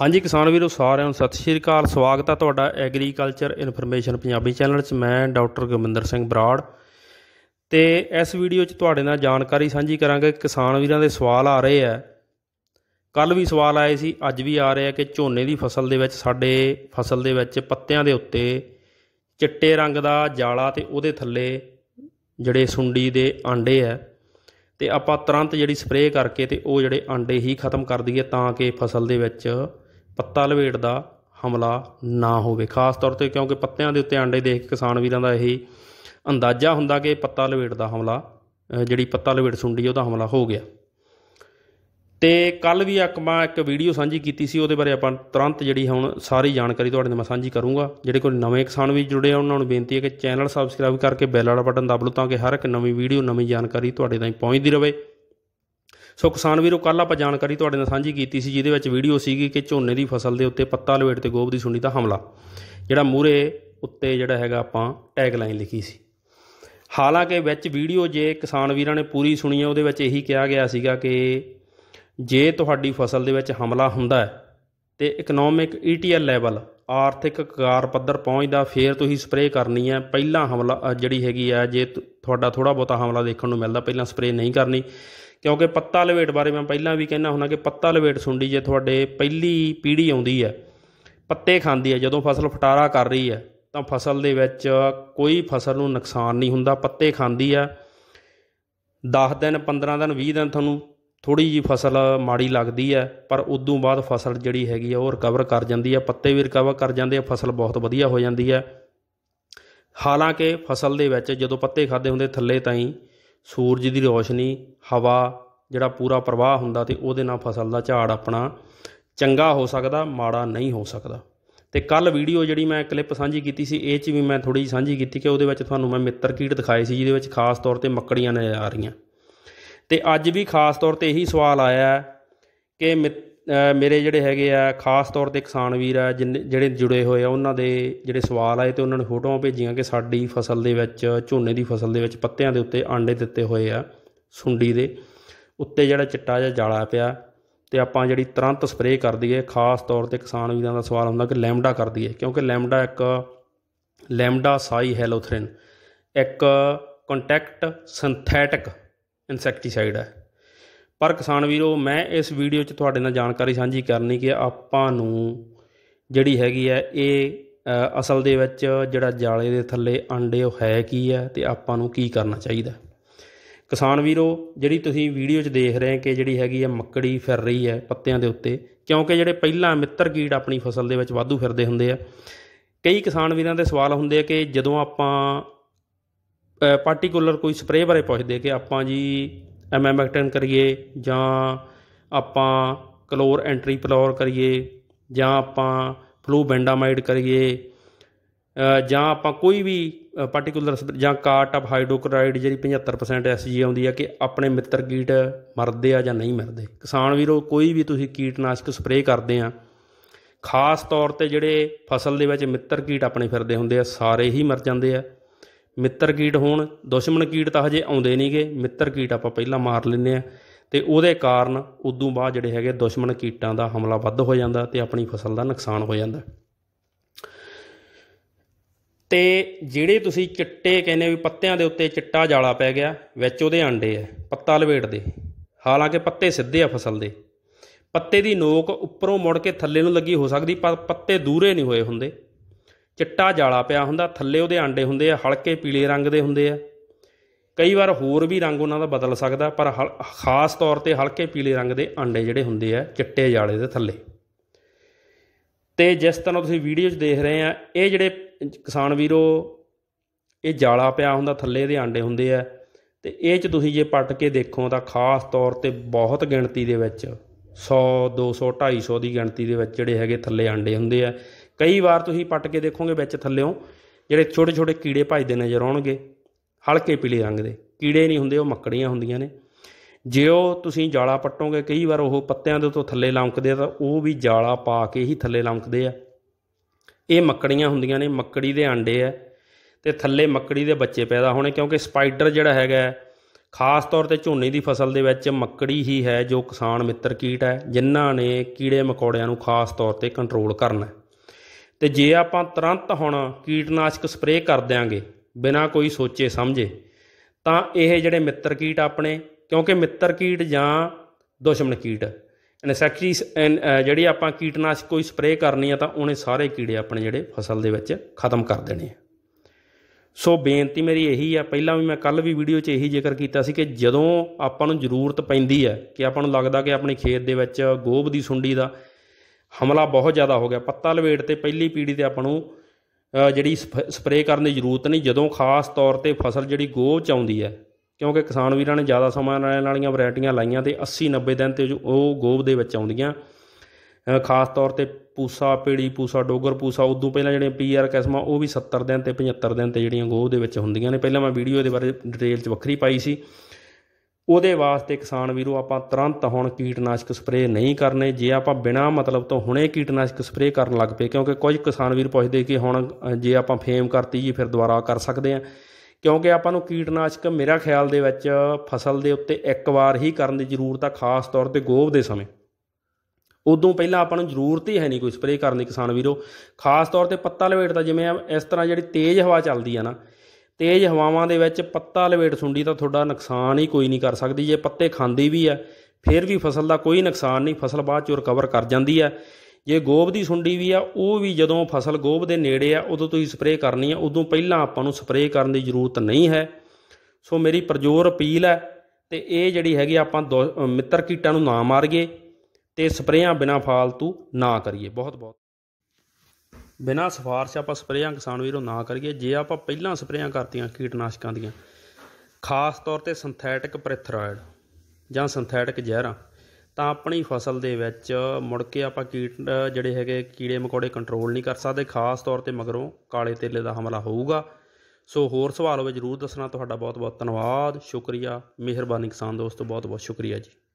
ਹਾਂਜੀ ਕਿਸਾਨ ਵੀਰੋ ਸਾਰਿਆਂ ਨੂੰ ਸਤਿ ਸ਼੍ਰੀ ਅਕਾਲ ਸਵਾਗਤ ਹੈ ਤੁਹਾਡਾ ਐਗਰੀਕਲਚਰ ਇਨਫੋਰਮੇਸ਼ਨ ਪੰਜਾਬੀ ਚੈਨਲ 'ਚ ਮੈਂ ਡਾਕਟਰ ਗਵਿੰਦਰ ਸਿੰਘ ਬਰਾੜ ਤੇ ਇਸ ਵੀਡੀਓ 'ਚ ਤੁਹਾਡੇ ਨਾਲ ਜਾਣਕਾਰੀ ਸਾਂਝੀ ਕਰਾਂਗੇ ਕਿਸਾਨ ਵੀਰਾਂ ਦੇ ਸਵਾਲ ਆ ਰਹੇ ਆ ਕੱਲ ਵੀ ਸਵਾਲ ਆਏ ਸੀ ਅੱਜ ਵੀ ਆ ਰਹੇ ਆ ਕਿ ਝੋਨੇ ਦੀ ਫਸਲ ਦੇ ਵਿੱਚ ਸਾਡੇ ਫਸਲ ਦੇ ਵਿੱਚ ਪੱਤਿਆਂ ਦੇ ਉੱਤੇ ਚਿੱਟੇ ਰੰਗ ਦਾ ਜਾਲਾ ਤੇ ਉਹਦੇ ਥੱਲੇ ਜਿਹੜੇ ਸੁੰਡੀ ਦੇ ਆਂਡੇ ਆ ਤੇ ਆਪਾਂ ਤੁਰੰਤ ਜਿਹੜੀ ਸਪਰੇਅ ਕਰਕੇ ਤੇ ਉਹ ਜਿਹੜੇ ਆਂਡੇ ਹੀ ਖਤਮ ਕਰ ਦਈਏ ਤਾਂ ਕਿ ਫਸਲ ਦੇ ਵਿੱਚ ਪੱਤਾ ਲਵੇਟ ਦਾ ਹਮਲਾ ਨਾ ਹੋਵੇ ਖਾਸ ਤੌਰ ਤੇ ਕਿਉਂਕਿ ਪੱਤਿਆਂ ਦੇ ਉੱਤੇ ਆਂਡੇ ਦੇਖ ਕਿਸਾਨ ਵੀਰਾਂ ਦਾ ਇਹੀ ਅੰਦਾਜ਼ਾ ਹੁੰਦਾ ਕਿ ਪੱਤਾ ਲਵੇਟ ਦਾ ਹਮਲਾ ਜਿਹੜੀ ਪੱਤਾ ਲਵੇਟ ਸੁੰਡੀ ਉਹਦਾ ਹਮਲਾ ਹੋ ਗਿਆ ਤੇ ਕੱਲ ਵੀ ਅਕਮਾ ਇੱਕ ਵੀਡੀਓ ਸਾਂਝੀ ਕੀਤੀ ਸੀ ਉਹਦੇ ਬਾਰੇ ਆਪਾਂ ਤੁਰੰਤ ਜਿਹੜੀ ਹੁਣ ਸਾਰੀ ਜਾਣਕਾਰੀ ਤੁਹਾਡੇ ਨਾਲ ਮੈਂ ਸਾਂਝੀ ਕਰੂੰਗਾ ਜਿਹੜੇ ਕੋਈ ਨਵੇਂ ਕਿਸਾਨ ਵੀ ਜੁੜੇ ਆ ਉਹਨਾਂ ਨੂੰ ਬੇਨਤੀ ਹੈ ਕਿ ਚੈਨਲ ਸਬਸਕ੍ਰਾਈਬ ਕਰਕੇ ਬੈਲ ਵਾਲਾ ਬਟਨ ਦਬਾ ਲਓ ਤਾਂ ਕਿ ਹਰ ਇੱਕ ਨਵੀਂ ਵੀਡੀਓ ਨਵੀਂ ਜਾਣਕਾਰੀ ਤੁਹਾਡੇ ਤਾਈਂ ਪਹੁੰਚਦੀ ਰਹੇ ਸੋ ਕਿਸਾਨ ਵੀਰੋ ਕੱਲ ਆਪਾਂ ਜਾਣਕਾਰੀ ਤੁਹਾਡੇ ਨਾਲ ਸਾਂਝੀ ਕੀਤੀ ਸੀ ਜਿਹਦੇ ਵਿੱਚ ਵੀਡੀਓ ਸੀਗੀ ਕਿ ਝੋਨੇ ਦੀ ਫਸਲ ਦੇ ਉੱਤੇ ਪੱਤਾ ਲਵੇਟ ਤੇ ਗੋਭ ਦੀ ਸੁੰਡੀ ਦਾ ਹਮਲਾ ਜਿਹੜਾ ਮੂਰੇ ਉੱਤੇ ਜਿਹੜਾ ਹੈਗਾ ਆਪਾਂ ਟੈਗ ਲਾਈਨ ਲਿਖੀ ਸੀ ਹਾਲਾਂਕਿ ਵਿੱਚ ਵੀਡੀਓ ਜੇ ਕਿਸਾਨ ਵੀਰਾਂ ਨੇ ਪੂਰੀ ਸੁਣੀ ਹੈ ਉਹਦੇ ਵਿੱਚ ਇਹੀ ਕਿਹਾ ਗਿਆ ਸੀਗਾ ਕਿ ਜੇ ਤੁਹਾਡੀ ਫਸਲ ਦੇ ਵਿੱਚ ਹਮਲਾ ਹੁੰਦਾ ਹੈ ਤੇ ਇਕਨੋਮਿਕ ਈਟੀਐਲ ਲੈਵਲ ਆਰਥਿਕ ਕਾਰ ਪੱਧਰ ਪਹੁੰਚਦਾ ਫੇਰ ਤੁਸੀਂ ਸਪਰੇਅ ਕਰਨੀ ਹੈ ਪਹਿਲਾਂ ਹਮਲਾ ਜਿਹੜੀ ਹੈਗੀ ਆ ਜੇ ਤੁਹਾਡਾ ਥੋੜਾ ਬਹੁਤਾ ਹਮਲਾ ਦੇਖਣ ਨੂੰ ਮਿਲਦਾ ਪਹਿਲਾਂ ਸਪਰੇਅ ਨਹੀਂ ਕਰਨੀ ਕਿਉਂਕਿ ਪੱਤਾ ਲਵੇਟ ਬਾਰੇ ਮੈਂ ਪਹਿਲਾਂ ਵੀ ਕਹਿਣਾ ਹੁੰਦਾ ਕਿ ਪੱਤਾ ਲਵੇਟ ਸੁੰਡੀ ਜੇ ਤੁਹਾਡੇ ਪਹਿਲੀ ਪੀੜ੍ਹੀ ਆਉਂਦੀ ਹੈ ਪੱਤੇ ਖਾਂਦੀ ਹੈ ਜਦੋਂ ਫਸਲ ਫਟਾਰਾ ਕਰ ਰਹੀ ਹੈ ਤਾਂ ਫਸਲ ਦੇ ਵਿੱਚ ਕੋਈ ਫਸਲ ਨੂੰ ਨੁਕਸਾਨ ਨਹੀਂ ਹੁੰਦਾ ਪੱਤੇ ਖਾਂਦੀ ਹੈ 10 ਦਿਨ 15 ਦਿਨ 20 ਦਿਨ ਤੁਹਾਨੂੰ ਥੋੜੀ ਜੀ ਫਸਲ ਮਾੜੀ ਲੱਗਦੀ ਹੈ ਪਰ ਉਦੋਂ ਬਾਅਦ ਫਸਲ ਜਿਹੜੀ ਹੈਗੀ ਆ ਉਹ ਰਿਕਵਰ ਕਰ ਜਾਂਦੀ ਹੈ ਪੱਤੇ ਵੀ ਰਿਕਵਰ ਕਰ ਜਾਂਦੇ ਆ ਫਸਲ ਬਹੁਤ ਵਧੀਆ ਹੋ ਜਾਂਦੀ ਹੈ ਹਾਲਾਂਕਿ ਫਸਲ ਦੇ ਵਿੱਚ ਜਦੋਂ ਪੱਤੇ ਖਾਦੇ ਹੁੰਦੇ ਥੱਲੇ ਤਾਈਂ ਸੂਰਜ ਦੀ ਰੋਸ਼ਨੀ ਹਵਾ ਜਿਹੜਾ ਪੂਰਾ ਪ੍ਰਵਾਹ ਹੁੰਦਾ ਤੇ ਉਹਦੇ ਨਾਲ ਫਸਲ ਦਾ ਝਾੜ ਆਪਣਾ ਚੰਗਾ ਹੋ ਸਕਦਾ ਮਾੜਾ ਨਹੀਂ ਹੋ ਸਕਦਾ ਤੇ ਕੱਲ ਵੀਡੀਓ ਜਿਹੜੀ ਮੈਂ ਕਲਿੱਪ ਸਾਂਝੀ ਕੀਤੀ ਸੀ ਇਹ 'ਚ ਵੀ ਮੈਂ ਥੋੜੀ ਜਿਹੀ ਸਾਂਝੀ ਕੀਤੀ ਕਿ ਉਹਦੇ ਵਿੱਚ ਤੁਹਾਨੂੰ ਮੈਂ ਮਿੱਤਰ ਕੀਟ ਦਿਖਾਏ ਸੀ ਜਿਹਦੇ ਵਿੱਚ ਖਾਸ ਤੌਰ ਤੇ ਮੱਕੜੀਆਂ ਨਜ਼ਰ ਆ ਰਹੀਆਂ ਤੇ ਅੱਜ ਵੀ ਖਾਸ ਤੌਰ ਤੇ ਇਹੀ ਸਵਾਲ ਆਇਆ ਕਿ ਮੇਰੇ ਜਿਹੜੇ ਹੈਗੇ ਆ ਖਾਸ ਤੌਰ ਤੇ ਕਿਸਾਨ ਵੀਰ ਆ ਜਿਹੜੇ ਜੁੜੇ ਹੋਏ ਆ ਉਹਨਾਂ ਦੇ ਜਿਹੜੇ ਸਵਾਲ ਆਏ ਤੇ ਉਹਨਾਂ ਨੇ ਫੋਟੋਆਂ ਭੇਜੀਆਂ ਕਿ ਸਾਡੀ ਫਸਲ ਦੇ ਵਿੱਚ ਝੋਨੇ ਦੀ ਫਸਲ ਦੇ ਵਿੱਚ ਪੱਤਿਆਂ ਦੇ ਉੱਤੇ ਆਂਡੇ ਦਿੱਤੇ ਹੋਏ ਆ ਸੁੰਡੀ ਦੇ ਉੱਤੇ ਜਿਹੜਾ ਚਿੱਟਾ ਜਿਹਾ ਜਾਲਾ ਪਿਆ ਤੇ ਆਪਾਂ ਜਿਹੜੀ ਤੁਰੰਤ ਸਪਰੇਅ ਕਰ ਦਈਏ ਖਾਸ ਤੌਰ ਤੇ ਕਿਸਾਨ ਵੀਰਾਂ ਦਾ ਸਵਾਲ ਹੁੰਦਾ ਕਿ ਲੈਮਡਾ ਕਰ ਦਈਏ ਕਿਉਂਕਿ ਲੈਮਡਾ ਇੱਕ ਲੈਮਡਾ ਸਾਈ ਹੈਲੋਥਰਨ ਇੱਕ ਕੰਟੈਕਟ ਸਿੰਥੈਟਿਕ ਇਨਸੈਕਟੀਸਾਈਡ ਹੈ ਪਰ ਕਿਸਾਨ ਵੀਰੋ ਮੈਂ ਇਸ ਵੀਡੀਓ 'ਚ ਤੁਹਾਡੇ ਨਾਲ ਜਾਣਕਾਰੀ ਸਾਂਝੀ ਕਰਨੀ ਕਿ ਆਪਾਂ ਨੂੰ ਜਿਹੜੀ ਹੈਗੀ ਹੈ ਇਹ ਅਸਲ ਦੇ ਵਿੱਚ ਜਿਹੜਾ ਜਾਲੇ ਦੇ ਥੱਲੇ ਅੰਡੇ ਉਹ ਹੈ ਕੀ ਹੈ ਤੇ ਆਪਾਂ ਨੂੰ ਕੀ ਕਰਨਾ ਚਾਹੀਦਾ ਕਿਸਾਨ ਵੀਰੋ ਜਿਹੜੀ ਤੁਸੀਂ ਵੀਡੀਓ 'ਚ ਦੇਖ ਰਹੇ ਹੋ ਕਿ ਜਿਹੜੀ ਹੈਗੀ ਹੈ ਮੱਕੜੀ ਫਿਰ ਰਹੀ ਹੈ ਪੱਤਿਆਂ ਦੇ ਉੱਤੇ ਕਿਉਂਕਿ ਜਿਹੜੇ ਪਹਿਲਾਂ ਮਿੱਤਰ ਕੀੜ ਆਪਣੀ ਫਸਲ ਦੇ ਵਿੱਚ ਵਾਧੂ ਫਿਰਦੇ ਹੁੰਦੇ ਆ ਕਈ ਕਿਸਾਨ ਵੀਰਾਂ ਦੇ ਸਵਾਲ ਹੁੰਦੇ ਆ ਕਿ ਜਦੋਂ ਆਪਾਂ ਪਾਰਟਿਕੂਲਰ ਕੋਈ ਸਪਰੇਅ ਬਾਰੇ ਪੁੱਛਦੇ ਕਿ ਆਪਾਂ ਜੀ ਐਕਟਨ ਕਰੀਏ ਜਾਂ ਆਪਾਂ ਕਲੋਰ ਐਂਟਰੀ ਪਲੋਰ ਕਰੀਏ ਜਾਂ ਆਪਾਂ ਫਲੂ ਬੈਂਡਾਮਾਈਡ ਕਰੀਏ ਜਾਂ ਆਪਾਂ ਕੋਈ ਵੀ ਪਾਰਟਿਕੂਲਰ ਜਾਂ ਕਾਰਟ ਆਫ ਹਾਈਡਰੋਕਲਾਈਡ ਜਿਹੜੀ 75% ਐਸਜੀ ਆਉਂਦੀ ਆ ਕਿ ਆਪਣੇ ਮਿੱਤਰ ਕੀਟ ਮਰਦੇ ਆ ਜਾਂ ਨਹੀਂ ਮਰਦੇ ਕਿਸਾਨ ਵੀਰੋ ਕੋਈ ਵੀ ਤੁਸੀਂ ਕੀਟਨਾਸ਼ਕ ਸਪਰੇਅ ਕਰਦੇ ਆ ਖਾਸ ਤੌਰ ਤੇ ਜਿਹੜੇ ਫਸਲ ਦੇ ਵਿੱਚ ਮਿੱਤਰ ਕੀਟ ਆਪਣੇ ਫਿਰਦੇ ਹੁੰਦੇ ਆ ਸਾਰੇ ਹੀ ਮਰ ਜਾਂਦੇ ਆ ਮਿੱਤਰ ਕੀਟ ਹੋਣ ਦੁਸ਼ਮਣ ਕੀਟ ਤਾਂ ਹਜੇ ਆਉਂਦੇ ਨਹੀਂਗੇ ਮਿੱਤਰ ਕੀਟ ਆਪਾਂ ਪਹਿਲਾਂ ਮਾਰ ਲੈਂਦੇ ਆ ਤੇ ਉਹਦੇ ਕਾਰਨ ਉਦੋਂ ਬਾਅਦ ਜਿਹੜੇ ਹੈਗੇ ਦੁਸ਼ਮਣ ਕੀਟਾਂ ਦਾ ਹਮਲਾ ਵੱਧ ਹੋ ਜਾਂਦਾ ਤੇ ਆਪਣੀ ਫਸਲ ਦਾ ਨੁਕਸਾਨ ਹੋ ਜਾਂਦਾ ਤੇ ਜਿਹੜੇ ਤੁਸੀਂ ਚਿੱਟੇ ਕਹਿੰਦੇ ਵੀ ਪੱਤਿਆਂ ਦੇ ਉੱਤੇ ਚਿੱਟਾ ਜਾਲਾ ਪੈ ਗਿਆ ਵਿੱਚ ਉਹਦੇ ਅੰਡੇ ਆ ਪੱਤਾ ਲਵੇਟਦੇ ਹਾਲਾਂਕਿ ਪੱਤੇ ਸਿੱਧੇ ਆ ਫਸਲ ਦੇ ਪੱਤੇ ਦੀ ਨੋਕ ਉੱਪਰੋਂ ਮੁੜ ਕੇ ਥੱਲੇ ਨੂੰ ਲੱਗੀ ਹੋ ਸਕਦੀ ਪਰ ਪੱਤੇ ਦੂਰੇ ਨਹੀਂ ਹੋਏ ਹੁੰਦੇ ਚਿੱਟਾ ਜਾਲਾ ਪਿਆ ਹੁੰਦਾ ਥੱਲੇ ਉਹਦੇ ਆਂਡੇ ਹੁੰਦੇ ਆ ਹਲਕੇ ਪੀਲੇ ਰੰਗ ਦੇ ਹੁੰਦੇ ਆ ਕਈ ਵਾਰ ਹੋਰ ਵੀ ਰੰਗ ਉਹਨਾਂ ਦਾ ਬਦਲ ਸਕਦਾ ਪਰ ਖਾਸ ਤੌਰ ਤੇ ਹਲਕੇ ਪੀਲੇ ਰੰਗ ਦੇ ਆਂਡੇ ਜਿਹੜੇ ਹੁੰਦੇ ਆ ਚਿੱਟੇ ਜਾਲੇ ਦੇ ਥੱਲੇ ਤੇ ਜਿਸ ਤਰ੍ਹਾਂ ਤੁਸੀਂ ਵੀਡੀਓ 'ਚ ਦੇਖ ਰਹੇ ਆ ਇਹ ਜਿਹੜੇ ਕਿਸਾਨ ਵੀਰੋ ਇਹ ਜਾਲਾ ਪਿਆ ਹੁੰਦਾ ਥੱਲੇ ਇਹਦੇ ਆਂਡੇ ਹੁੰਦੇ ਆ ਤੇ ਇਹ 'ਚ ਤੁਸੀਂ ਜੇ ਪੱਟ ਕੇ ਦੇਖੋ ਤਾਂ ਖਾਸ ਤੌਰ ਤੇ ਬਹੁਤ ਗਿਣਤੀ ਦੇ ਵਿੱਚ 100 200 250 ਦੀ ਗਿਣਤੀ ਦੇ ਵਿੱਚ ਜਿਹੜੇ ਹੈਗੇ ਥੱਲੇ ਆਂਡੇ ਹੁੰਦੇ ਆ ਕਈ ਵਾਰ ਤੁਸੀਂ ਪੱਟ ਕੇ ਦੇਖੋਗੇ ਵਿੱਚ ਥੱਲੇੋਂ ਜਿਹੜੇ ਛੋਟੇ ਛੋਟੇ ਕੀੜੇ ਭਜਦੇ ਨਜ਼ਰ ਆਉਣਗੇ ਹਲਕੇ ਪੀਲੇ ਰੰਗ ਦੇ ਕੀੜੇ ਨਹੀਂ ਹੁੰਦੇ ਉਹ ਮੱਕੜੀਆਂ ਹੁੰਦੀਆਂ ਨੇ ਜੇ ਉਹ ਤੁਸੀਂ ਜਾਲਾ ਪੱਟੋਗੇ ਕਈ ਵਾਰ ਉਹ ਪੱਤਿਆਂ ਦੇ ਉੱਤੋਂ ਥੱਲੇ ਲੰਕਦੇ ਆ ਤਾਂ ਉਹ ਵੀ ਜਾਲਾ ਪਾ ਕੇ ਹੀ ਥੱਲੇ ਲੰਕਦੇ ਆ ਇਹ ਮੱਕੜੀਆਂ ਹੁੰਦੀਆਂ ਨੇ ਮੱਕੜੀ ਦੇ ਆਂਡੇ ਆ ਤੇ ਥੱਲੇ ਮੱਕੜੀ ਦੇ ਬੱਚੇ ਪੈਦਾ ਹੋਣੇ ਕਿਉਂਕਿ ਸਪਾਈਡਰ ਜਿਹੜਾ ਹੈਗਾ ਖਾਸ ਤੌਰ ਤੇ ਝੋਨੇ ਦੀ ਫਸਲ ਦੇ ਵਿੱਚ ਮੱਕੜੀ ਹੀ ਹੈ ਜੋ ਕਿਸਾਨ ਮਿੱਤਰ ਕੀਟ ਹੈ ਜਿਨ੍ਹਾਂ ਨੇ ਕੀੜੇ ਮਕੌੜਿਆਂ ਨੂੰ ਖਾਸ ਤੌਰ ਤੇ ਕੰਟਰੋਲ ਕਰਨਾ ਤੇ ਜੇ ਆਪਾਂ ਤੁਰੰਤ ਹੁਣ ਕੀਟਨਾਸ਼ਕ ਸਪਰੇਅ ਕਰ ਦਿਆਂਗੇ ਬਿਨਾਂ ਕੋਈ ਸੋਚੇ ਸਮਝੇ ਤਾਂ ਇਹ ਜਿਹੜੇ ਮਿੱਤਰ ਕੀਟ ਆਪਣੇ ਕਿਉਂਕਿ ਮਿੱਤਰ ਕੀਟ ਜਾਂ ਦੁਸ਼ਮਣ ਕੀਟ ਇਨਸੈਕਟਿਸ ਜਿਹੜੀ ਆਪਾਂ ਕੀਟਨਾਸ਼ਕ ਕੋਈ ਸਪਰੇਅ ਕਰਨੀ ਆ ਤਾਂ ਉਹਨੇ ਸਾਰੇ ਕੀੜੇ ਆਪਣੇ ਜਿਹੜੇ ਫਸਲ ਦੇ ਵਿੱਚ ਖਤਮ ਕਰ ਦੇਣੇ ਆ ਸੋ ਬੇਨਤੀ ਮੇਰੀ ਇਹੀ ਆ ਪਹਿਲਾਂ ਵੀ ਮੈਂ ਕੱਲ ਵੀ ਵੀਡੀਓ 'ਚ ਇਹੀ ਜ਼ਿਕਰ ਕੀਤਾ ਸੀ ਕਿ ਜਦੋਂ ਆਪਾਂ ਨੂੰ ਜ਼ਰੂਰਤ ਪੈਂਦੀ ਹੈ ਕਿ ਆਪਾਂ ਨੂੰ ਲੱਗਦਾ ਕਿ ਆਪਣੇ ਖੇਤ ਦੇ ਵਿੱਚ ਗੋਭ ਦੀ ਸੁੰਡੀ ਦਾ ਹਮਲਾ ਬਹੁਤ ਜ਼ਿਆਦਾ ਹੋ ਗਿਆ ਪੱਤਾ ਲਵੇੜ ਤੇ ਪਹਿਲੀ ਪੀੜੀ ਤੇ ਆਪਾਂ ਨੂੰ ਜਿਹੜੀ ਸਪਰੇਅ ਕਰਨ ਦੀ ਜ਼ਰੂਰਤ ਨਹੀਂ ਜਦੋਂ ਖਾਸ ਤੌਰ ਤੇ ਫਸਲ ਜਿਹੜੀ ਗੋਹ ਚ ਆਉਂਦੀ ਹੈ ਕਿਉਂਕਿ ਕਿਸਾਨ ਵੀਰਾਂ ਨੇ ਜ਼ਿਆਦਾ ਸਮਾਂ ਨਾਲ ਵਾਲੀਆਂ ਵੈਰਾਈਟੀਆਂ ਲਾਈਆਂ ਤੇ 80 90 ਦਿਨ ਤੇ ਉਹ ਗੋਹ ਦੇ ਵਿੱਚ ਆਉਂਦੀਆਂ ਖਾਸ ਤੌਰ ਤੇ ਪੂਸਾ ਪੀੜੀ ਪੂਸਾ ਡੋਗਰ ਪੂਸਾ ਉਦੋਂ ਪਹਿਲਾਂ ਜਿਹੜੀਆਂ ਪੀਆਰ ਕਿਸਮਾਂ ਉਹ ਵੀ 70 ਦਿਨ ਤੇ 75 ਦਿਨ ਤੇ ਜਿਹੜੀਆਂ ਗੋਹ ਦੇ ਵਿੱਚ ਹੁੰਦੀਆਂ ਨੇ ਪਹਿਲਾਂ ਮੈਂ ਵੀਡੀਓ ਦੇ ਬਾਰੇ ਡਿਟੇਲ 'ਚ ਵੱਖਰੀ ਪਾਈ ਸੀ ਉਹਦੇ ਵਾਸਤੇ ਕਿਸਾਨ ਵੀਰੋ ਆਪਾਂ ਤੁਰੰਤ ਹੁਣ ਕੀਟਨਾਸ਼ਕ ਸਪਰੇਅ ਨਹੀਂ ਕਰਨੇ ਜੇ ਆਪਾਂ ਬਿਨਾ ਮਤਲਬ ਤੋਂ ਹੁਣੇ ਕੀਟਨਾਸ਼ਕ ਸਪਰੇਅ ਕਰਨ ਲੱਗ ਪਏ ਕਿਉਂਕਿ ਕੁਝ ਕਿਸਾਨ ਵੀਰ ਪੁੱਛਦੇ ਕਿ ਹੁਣ ਜੇ ਆਪਾਂ ਫੇਮ ਕਰਤੀ ਜੀ ਫਿਰ ਦੁਬਾਰਾ ਕਰ ਸਕਦੇ ਆ ਕਿਉਂਕਿ ਆਪਾਂ ਨੂੰ ਕੀਟਨਾਸ਼ਕ ਮੇਰਾ ਖਿਆਲ ਦੇ ਵਿੱਚ ਫਸਲ ਦੇ ਉੱਤੇ ਇੱਕ ਵਾਰ ਹੀ ਕਰਨ ਦੀ ਜ਼ਰੂਰਤ ਆ ਖਾਸ ਤੌਰ ਤੇ ਗੋਭ ਦੇ ਸਮੇਂ ਉਦੋਂ ਪਹਿਲਾਂ ਆਪਾਂ ਨੂੰ ਜ਼ਰੂਰਤ ਹੀ ਹੈ ਨਹੀਂ ਕੋਈ ਸਪਰੇਅ ਕਰਨ ਦੀ ਕਿਸਾਨ ਵੀਰੋ ਖਾਸ ਤੌਰ ਤੇ ਪੱਤਾ ਲਵੇਟ ਦਾ ਜਿਵੇਂ ਇਸ ਤਰ੍ਹਾਂ ਜਿਹੜੀ ਤੇਜ਼ ਹਵਾ ਚੱਲਦੀ ਆ ਨਾ ਤੇਜ਼ ਹਵਾਵਾਂ ਦੇ ਵਿੱਚ ਪੱਤਾ ਲਵੇਟ ਸੁੰਡੀ ਤਾਂ ਤੁਹਾਡਾ ਨੁਕਸਾਨ ਹੀ ਕੋਈ ਨਹੀਂ ਕਰ ਸਕਦੀ ਜੇ ਪੱਤੇ ਖਾਂਦੀ ਵੀ ਆ ਫਿਰ ਵੀ ਫਸਲ ਦਾ ਕੋਈ ਨੁਕਸਾਨ ਨਹੀਂ ਫਸਲ ਬਾਅਦ ਚ ਰਿਕਵਰ ਕਰ ਜਾਂਦੀ ਹੈ ਜੇ ਗੋਭ ਦੀ ਸੁੰਡੀ ਵੀ ਆ ਉਹ ਵੀ ਜਦੋਂ ਫਸਲ ਗੋਭ ਦੇ ਨੇੜੇ ਆ ਉਦੋਂ ਤੁਸੀਂ ਸਪਰੇਅ ਕਰਨੀ ਆ ਉਦੋਂ ਪਹਿਲਾਂ ਆਪਾਂ ਨੂੰ ਸਪਰੇਅ ਕਰਨ ਦੀ ਜ਼ਰੂਰਤ ਨਹੀਂ ਹੈ ਸੋ ਮੇਰੀ ਪ੍ਰਜੋਰ ਅਪੀਲ ਹੈ ਤੇ ਇਹ ਜਿਹੜੀ ਹੈਗੀ ਆਪਾਂ ਮਿੱਤਰ ਕੀਟਾਂ ਨੂੰ ਨਾ ਮਾਰੀਏ ਤੇ ਸਪਰੇਆਂ ਬਿਨਾ ਫਾਲਤੂ ਨਾ ਕਰੀਏ ਬਹੁਤ ਬਹੁਤ ਬਿਨਾਂ ਸਿਫਾਰਿਸ਼ ਆਪਾਂ ਸਪਰੇਆਂ ਕਿਸਾਨ ਵੀਰੋ ਨਾ ਕਰੀਏ ਜੇ ਆਪਾਂ ਪਹਿਲਾਂ ਸਪਰੇਆਂ ਕਰਤੀਆਂ ਕੀਟਨਾਸ਼ਕਾਂ ਦੀਆਂ ਖਾਸ ਤੌਰ ਤੇ ਸਿੰਥੈਟਿਕ ਪ੍ਰੈਥਰਾਇਡ ਜਾਂ ਸਿੰਥੈਟਿਕ ਜ਼ਹਿਰਾਂ ਤਾਂ ਆਪਣੀ ਫਸਲ ਦੇ ਵਿੱਚ ਮੁੜ ਕੇ ਆਪਾਂ ਕੀਟ ਜਿਹੜੇ ਹੈਗੇ ਕੀੜੇ ਮਕੌੜੇ ਕੰਟਰੋਲ ਨਹੀਂ ਕਰ ਸਕਦੇ ਖਾਸ ਤੌਰ ਤੇ ਮਗਰੋਂ ਕਾਲੇ ਤੇਲੇ ਦਾ ਹਮਲਾ ਹੋਊਗਾ ਸੋ ਹੋਰ ਸਵਾਲ ਹੋਵੇ ਜਰੂਰ ਦੱਸਣਾ ਤੁਹਾਡਾ ਬਹੁਤ ਬਹੁਤ ਧੰਨਵਾਦ ਸ਼ੁਕਰੀਆ ਮਿਹਰਬਾਨੀ ਕਿਸਾਨ ਦੋਸਤੋ ਬਹੁਤ ਬਹੁਤ ਸ਼ੁਕਰੀਆ ਜੀ